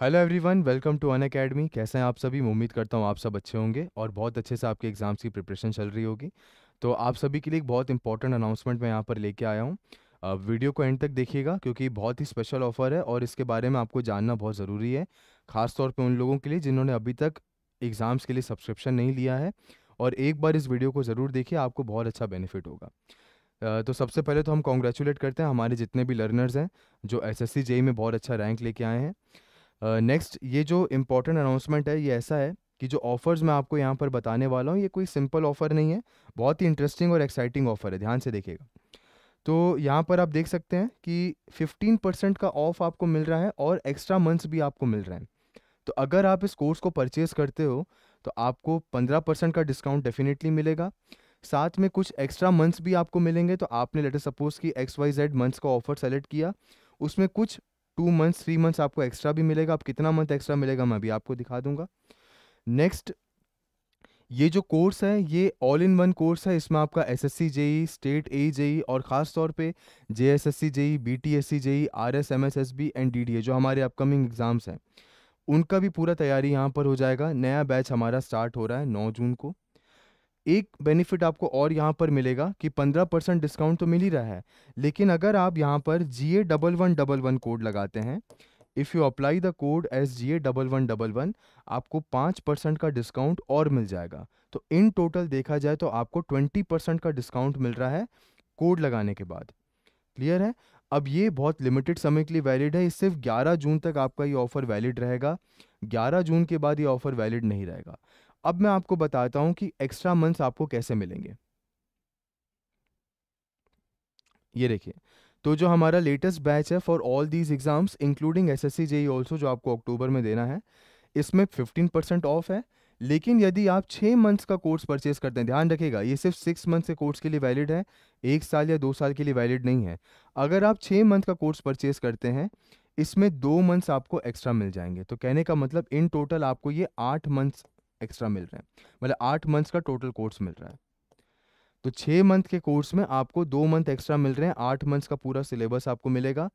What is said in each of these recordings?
hello everyone welcome to Unacademy कैसे हैं आप सभी उम्मीद करता हूँ आप सब अच्छे होंगे और बहुत अच्छे से आपके एग्ज़ाम्स की प्रिपरेशन चल रही होगी तो आप सभी के लिए एक बहुत इंपॉर्टेंट अनाउंसमेंट मैं यहाँ पर लेके आया हूँ वीडियो को एंड तक देखिएगा क्योंकि बहुत ही स्पेशल ऑफर है और इसके बारे में आपको जानना बहुत ज़रूरी है ख़ासतौर पर उन लोगों के लिए जिन्होंने अभी तक एग्ज़ाम्स के लिए सब्सक्रिप्शन नहीं लिया है और एक बार इस वीडियो को ज़रूर देखिए आपको बहुत अच्छा बेनिफिट होगा तो सबसे पहले तो हम कॉन्ग्रेचुलेट करते हैं हमारे जितने भी लर्नर्स हैं जो एस एस e में बहुत अच्छा रैंक लेके आए हैं नेक्स्ट ये जो इम्पोर्टेंट अनाउंसमेंट है ये ऐसा है कि जो ऑफर्स मैं आपको यहाँ पर बताने वाला हूँ ये कोई सिंपल ऑफर नहीं है बहुत ही इंटरेस्टिंग और एक्साइटिंग ऑफर है ध्यान से देखिएगा तो यहाँ पर आप देख सकते हैं कि 15 परसेंट का ऑफ आपको मिल रहा है और एक्स्ट्रा मंथ्स भी आपको मिल रहे हैं तो अगर आप इस कोर्स को परचेज़ करते हो तो आपको 15 परसेंट का डिस्काउंट डेफिनेटली मिलेगा साथ में कुछ एक्स्ट्रा मंथ्स भी आपको मिलेंगे तो आपने लेटर सपोज कि एक्स वाई जेड मंथ्स का ऑफर सेलेक्ट किया उसमें कुछ टू मंथ्स थ्री मंथ्स आपको एक्स्ट्रा भी मिलेगा आप कितना मंथ एक्स्ट्रा मिलेगा मैं भी आपको दिखा दूंगा नेक्स्ट ये जो कोर्स है ये ऑल इन वन कोर्स है इसमें आपका S S C JE state A JE और ख़ास तौर पे J S S C JE B T S C JE R S M S S B and D D A जो हमारे upcoming exams हैं उनका भी पूरा तैयारी यहाँ पर हो जाएगा नया बैच हमारा स्टार्ट हो रहा है नौ जून को एक बेनिफिट आपको और यहाँ पर मिलेगा कि 15 परसेंट डिस्काउंट तो मिल ही रहा है लेकिन अगर आप यहाँ पर G A double one double one code लगाते हैं if you apply the code S G A double one double one आपको पाँच परसेंट का डिस्काउंट और मिल जाएगा तो इन टोटल देखा जाए तो आपको ट्वेंटी परसेंट का डिस्काउंट मिल रहा है कोड लगाने के बाद क्लियर है अब ये बहुत लिमिटेड समय के लिए वैलिड है सिर्फ 11 जून तक आपका ये ऑफ़र वैलिड रहेगा 11 जून के बाद ये ऑफ़र वैलिड नहीं रहेगा अब मैं आपको बताता हूं कि एक्स्ट्रा मंथ्स आपको कैसे मिलेंगे ये देखिए तो जो हमारा लेटेस्ट बैच है for all these exams including S S C जो आपको अक्टूबर में देना है इसमें फिफ्टीन परसेंट ऑफ है लेकिन यदि आप छः मंथ्स का कोर्स परचेज करते हैं ध्यान रखिएगा ये सिर्फ सिक्स मंथ्स के कोर्स के लिए वैलिड है एक साल या दो साल के लिए वैलिड नहीं है अगर आप छः मंथ का कोर्स परचेज करते हैं इसमें दो मंथ्स आपको एक्स्ट्रा मिल जाएंगे तो कहने का मतलब इन टोटल आपको ये आठ मंथ्स एक्स्ट्रा मिल रहे हैं मतलब आठ मंथ्स का टोटल कोर्स मिल रहा है तो छः मंथ के कोर्स में आपको दो मंथ एक्स्ट्रा मिल रहे हैं आठ मंथ्स का पूरा सिलेबस आपको मिलेगा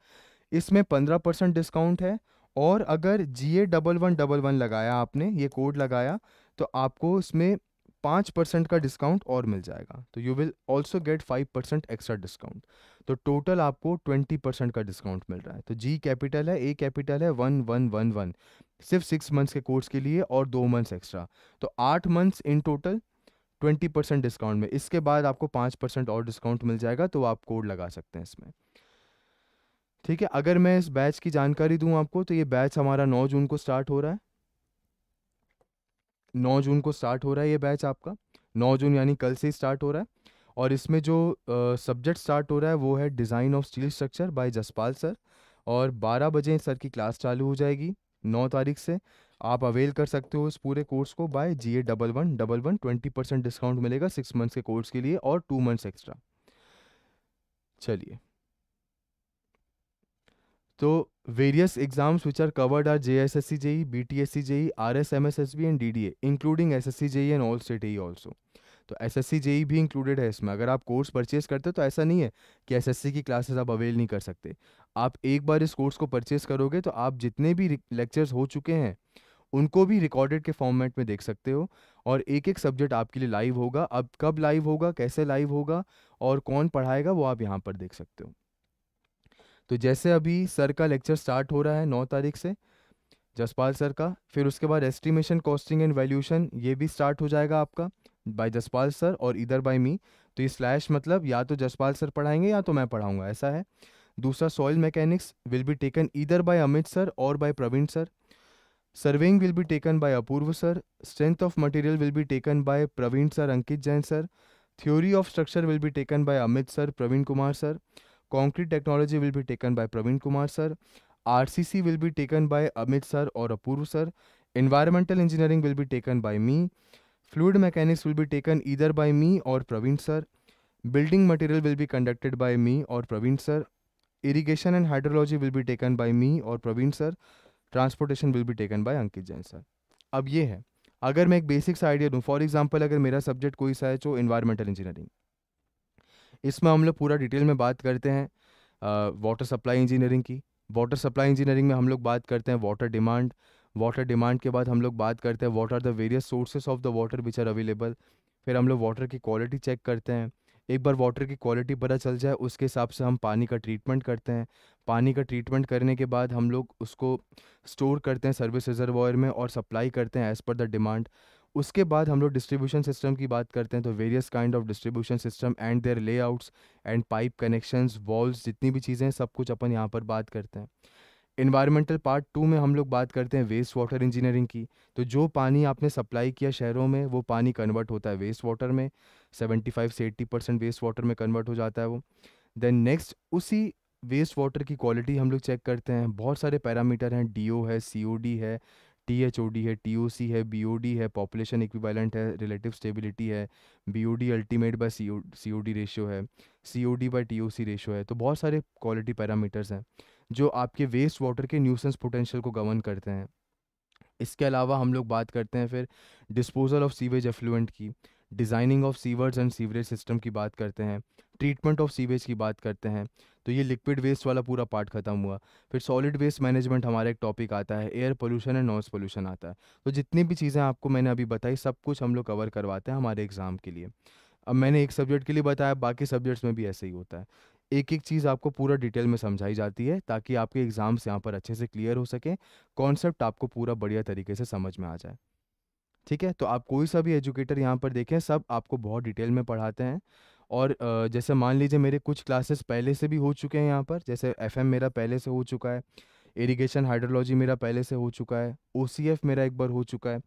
इसमें पंद्रह परसेंट डिस्काउंट है और अगर G A double one double one लगाया आपने ये कोड लगाया तो आपको इसमें पाँच परसेंट का डिस्काउंट और मिल जाएगा तो you will also get five percent extra discount तो टोटल आपको ट्वेंटी परसेंट का डिस्काउंट मिल रहा है तो जी कैपिटल है ए कैपिटल है वन वन वन वन सिर्फ सिक्स मंथ्स के कोर्स के लिए और दो मंथ्स एक्स्ट्रा तो आठ months in total twenty percent discount में इसके बाद आपको पाँच परसेंट और डिस्काउंट मिल जाएगा तो आप कोड लगा सकते हैं इसमें ठीक है अगर मैं इस बैच की जानकारी दूं आपको तो ये बैच हमारा नौ जून को स्टार्ट हो रहा है नौ जून को स्टार्ट हो रहा है ये बैच आपका नौ जून यानी कल से स्टार्ट हो रहा है और इसमें जो सब्जेक्ट स्टार्ट हो रहा है वो है design of steel structure by Jaspal sir और 12 बजे सर की क्लास चालू हो जाएगी नौ तारीख से आप अवेल कर सकते हो इस पूरे कोर्स को by G A double one double one twenty percent discount मिलेगा सिक्स मंथ्स के कोर्स के लिए और टू मंथ्स एक्स्ट्रा चलिए तो various exams which are covered are J S S C JE B T S C JE R S M S S B and D D A including S S C JE and all state A also तो S S JE भी included है इसमें अगर आप course purchase करते हो तो ऐसा नहीं है कि एस की क्लासेस आप अवेल नहीं कर सकते आप एक बार इस कोर्स को परचेज करोगे तो आप जितने भी लेक्चर्स हो चुके हैं उनको भी रिकॉर्डेड के फॉर्मेट में देख सकते हो और एक एक सब्जेक्ट आपके लिए लाइव होगा अब कब लाइव होगा कैसे लाइव होगा और कौन पढ़ाएगा वो आप यहाँ पर देख सकते हो तो जैसे अभी सर का लेक्चर स्टार्ट हो रहा है नौ तारीख से जसपाल सर का फिर उसके बाद एस्टिमेशन कॉस्टिंग एंड वैल्यूशन ये भी स्टार्ट हो जाएगा आपका बाय जसपाल सर और इधर बाय मी तो ये स्लैश मतलब या तो जसपाल सर पढ़ाएंगे या तो मैं पढ़ाऊंगा ऐसा है दूसरा soil mechanics will be taken इधर बाय अमित सर और by Praveen sir surveying will be taken by Apurva sir strength of material will be taken by Praveen sir Ankit Jain sir theory of structure will be taken by Amit sir Praveen Kumar sir concrete technology will be taken by Praveen Kumar sir RCC will be taken by Amit sir और Apurva sir environmental engineering will be taken by me fluid mechanics will be taken either by me और Praveen sir building material will be conducted by me और Praveen sir irrigation and hydrology will be taken by me और Praveen sir transportation will be taken by Ankit Jain sir अब ये है अगर मैं एक basic सा आइडिया दूँ फॉर एग्जाम्पल अगर मेरा सब्जेक्ट कोई सा है जो इन्वायरमेंटल इंजीनियरिंग इसमें हम लोग पूरा डिटेल में बात करते हैं वाटर सप्लाई इंजीनियरिंग की वाटर सप्लाई इंजीनियरिंग में हम लोग बात करते हैं वाटर डिमांड वाटर डिमांड के बाद हम लोग बात करते हैं what are the various sources of the water which are available फिर हम लोग वाटर की क्वालिटी चेक करते हैं एक बार वाटर की क्वालिटी पता चल जाए उसके हिसाब से हम पानी का ट्रीटमेंट करते हैं पानी का ट्रीटमेंट करने के बाद हम लोग उसको स्टोर करते हैं सर्विस रिजर्वायर में और सप्लाई करते हैं एज़ पर द डिमांड उसके बाद हम लोग डिस्ट्रीब्यूशन सिस्टम की बात करते हैं तो various kind of distribution system and their layouts and pipe connections walls जितनी भी चीज़ें हैं सब कुछ अपन यहाँ पर बात करते हैं इन्वायरमेंटल पार्ट टू में हम लोग बात करते हैं वेस्ट वाटर इंजीनियरिंग की तो जो पानी आपने सप्लाई किया शहरों में वो पानी कन्वर्ट होता है वेस्ट वाटर में 75 से 80 परसेंट वेस्ट वाटर में कन्वर्ट हो जाता है वो देन नेक्स्ट उसी वेस्ट वाटर की क्वालिटी हम लोग चेक करते हैं बहुत सारे पैरामीटर हैं डी है सी है टी एच ओ डी है टी ओ सी है बी ओ डी है पॉपुलेशन इक्विवेलेंट है रिलेटिव स्टेबिलिटी है B O D ultimate by C O D ratio है C O D by T O C ratio है तो बहुत सारे क्वालिटी पैरामीटर्स हैं जो आपके वेस्ट वाटर के न्यूसेंस पोटेंशियल को गवर्न करते हैं इसके अलावा हम लोग बात करते हैं फिर डिस्पोजल ऑफ सीवेज एफ्लुएंट की designing of sewers and sewerage system की बात करते हैं ट्रीटमेंट ऑफ सीवेज की बात करते हैं तो ये लिक्विड वेस्ट वाला पूरा पार्ट ख़त्म हुआ फिर सॉलिड वेस्ट मैनेजमेंट हमारा एक टॉपिक आता है air pollution and noise pollution आता है तो जितनी भी चीज़ें आपको मैंने अभी बताई सब कुछ हम लोग कवर करवाते हैं हमारे एग्ज़ाम के लिए अब मैंने एक सब्जेक्ट के लिए बताया बाकी सब्जेक्ट्स में भी ऐसे ही होता है एक एक चीज़ आपको पूरा डिटेल में समझाई जाती है ताकि आपके एग्ज़ाम्स यहाँ पर अच्छे से क्लियर हो सकें कॉन्सेप्ट आपको पूरा बढ़िया तरीके से समझ में आ जाए ठीक है तो आप कोई सा भी एजुकेटर यहाँ पर देखें सब आपको बहुत डिटेल में पढ़ाते हैं और जैसे मान लीजिए मेरे कुछ क्लासेस पहले से भी हो चुके हैं यहाँ पर जैसे एफ मेरा पहले से हो चुका है इरीगेशन हाइड्रोलॉजी मेरा पहले से हो चुका है ओ मेरा एक बार हो चुका है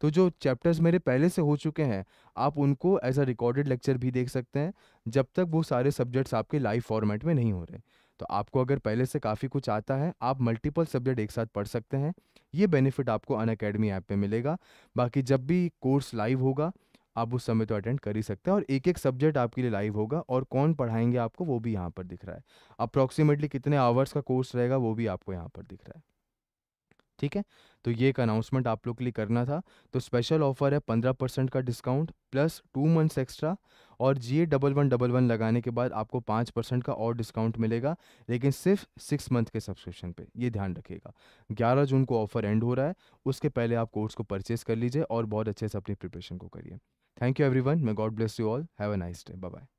तो जो चैप्टर्स मेरे पहले से हो चुके हैं आप उनको एज अ रिकॉर्डेड लेक्चर भी देख सकते हैं जब तक वो सारे सब्जेक्ट्स आपके लाइव फॉर्मेट में नहीं हो रहे तो आपको अगर पहले से काफ़ी कुछ आता है आप मल्टीपल सब्जेक्ट एक साथ पढ़ सकते हैं ये बेनिफिट आपको अन अकेडमी ऐप पर मिलेगा बाकी जब भी कोर्स लाइव होगा आप उस समय तो अटेंड कर ही सकते हैं और एक एक सब्जेक्ट आपके लिए लाइव होगा और कौन पढ़ाएंगे आपको वो भी यहाँ पर दिख रहा है अप्रॉक्सीमेटली कितने आवर्स का कोर्स रहेगा वो भी आपको यहाँ पर दिख रहा है ठीक है तो ये एक अनाउंसमेंट आप लोग के लिए करना था तो स्पेशल ऑफर है पंद्रह परसेंट का discount plus two months extra और G double one double one लगाने के बाद आपको पाँच परसेंट का और डिस्काउंट मिलेगा लेकिन सिर्फ सिक्स मंथ के सब्सक्रिप्शन पे ये ध्यान रखिएगा ग्यारह जून को ऑफर एंड हो रहा है उसके पहले आप कोर्स को परचेस कर लीजिए और बहुत अच्छे से अपनी प्रिपरेशन को करिए thank you everyone God bless you all have a nice day bye